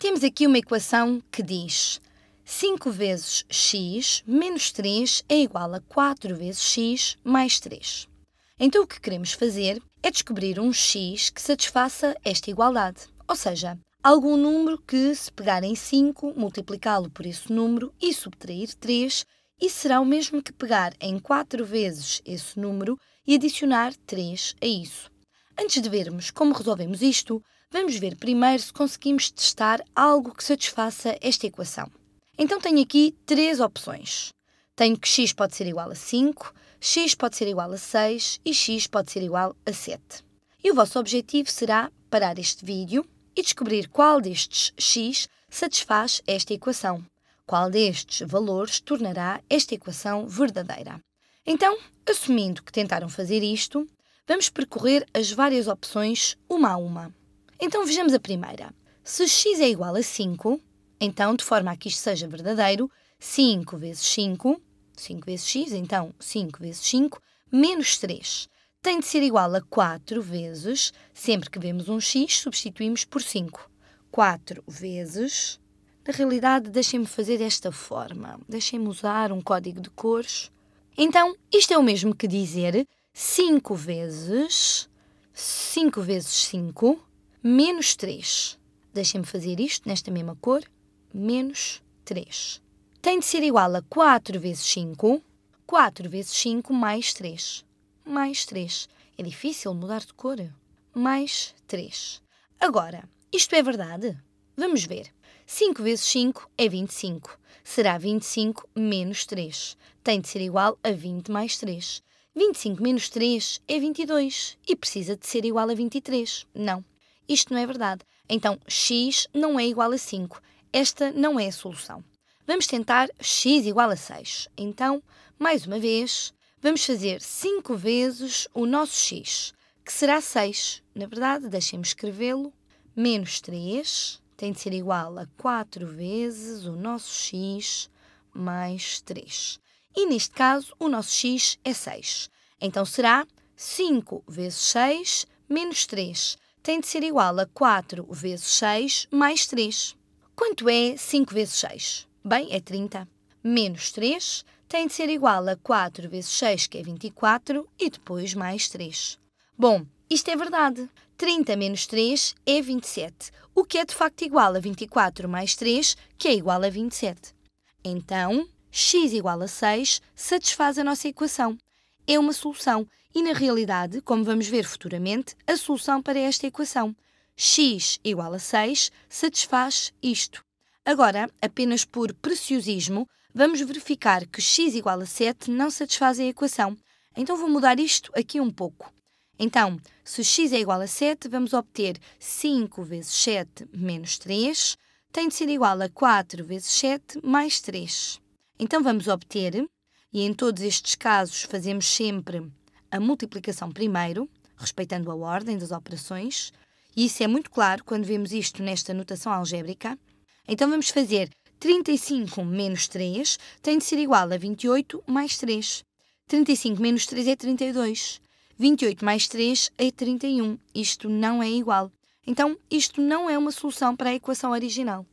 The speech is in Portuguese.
Temos aqui uma equação que diz 5 vezes x menos 3 é igual a 4 vezes x mais 3. Então o que queremos fazer é descobrir um x que satisfaça esta igualdade, ou seja, algum número que, se pegar em 5, multiplicá-lo por esse número e subtrair 3, e será o mesmo que pegar em 4 vezes esse número e adicionar 3 a isso. Antes de vermos como resolvemos isto, Vamos ver primeiro se conseguimos testar algo que satisfaça esta equação. Então tenho aqui três opções. Tenho que x pode ser igual a 5, x pode ser igual a 6 e x pode ser igual a 7. E o vosso objetivo será parar este vídeo e descobrir qual destes x satisfaz esta equação. Qual destes valores tornará esta equação verdadeira. Então, assumindo que tentaram fazer isto, vamos percorrer as várias opções uma a uma. Então vejamos a primeira. Se x é igual a 5, então, de forma a que isto seja verdadeiro, 5 vezes 5, 5 vezes x, então 5 vezes 5, menos 3, tem de ser igual a 4 vezes, sempre que vemos um x, substituímos por 5. 4 vezes. Na realidade, deixem-me fazer desta forma. Deixem-me usar um código de cores. Então, isto é o mesmo que dizer 5 vezes 5 vezes 5 menos 3. Deixem-me fazer isto nesta mesma cor. Menos 3. Tem de ser igual a 4 vezes 5. 4 vezes 5 mais 3. Mais 3. É difícil mudar de cor. Mais 3. Agora, isto é verdade? Vamos ver. 5 vezes 5 é 25. Será 25 menos 3. Tem de ser igual a 20 mais 3. 25 menos 3 é 22 e precisa de ser igual a 23. Não. Isto não é verdade. Então, x não é igual a 5. Esta não é a solução. Vamos tentar x igual a 6. Então, mais uma vez, vamos fazer 5 vezes o nosso x, que será 6. Na verdade, deixem-me escrevê-lo. Menos 3 tem de ser igual a 4 vezes o nosso x mais 3. E neste caso, o nosso x é 6. Então será 5 vezes 6 menos 3 tem de ser igual a 4 vezes 6 mais 3. Quanto é 5 vezes 6? Bem, é 30. Menos 3 tem de ser igual a 4 vezes 6, que é 24, e depois mais 3. Bom, isto é verdade. 30 menos 3 é 27, o que é de facto igual a 24 mais 3, que é igual a 27. Então, x igual a 6 satisfaz a nossa equação é uma solução e, na realidade, como vamos ver futuramente, a solução para esta equação. x igual a 6 satisfaz isto. Agora, apenas por preciosismo, vamos verificar que x igual a 7 não satisfaz a equação. Então vou mudar isto aqui um pouco. Então, se x é igual a 7, vamos obter 5 vezes 7 menos 3, tem de ser igual a 4 vezes 7 mais 3. Então vamos obter e em todos estes casos fazemos sempre a multiplicação primeiro, respeitando a ordem das operações, e isso é muito claro quando vemos isto nesta notação algébrica. Então vamos fazer 35 menos 3 tem de ser igual a 28 mais 3. 35 menos 3 é 32. 28 mais 3 é 31. Isto não é igual. Então, isto não é uma solução para a equação original.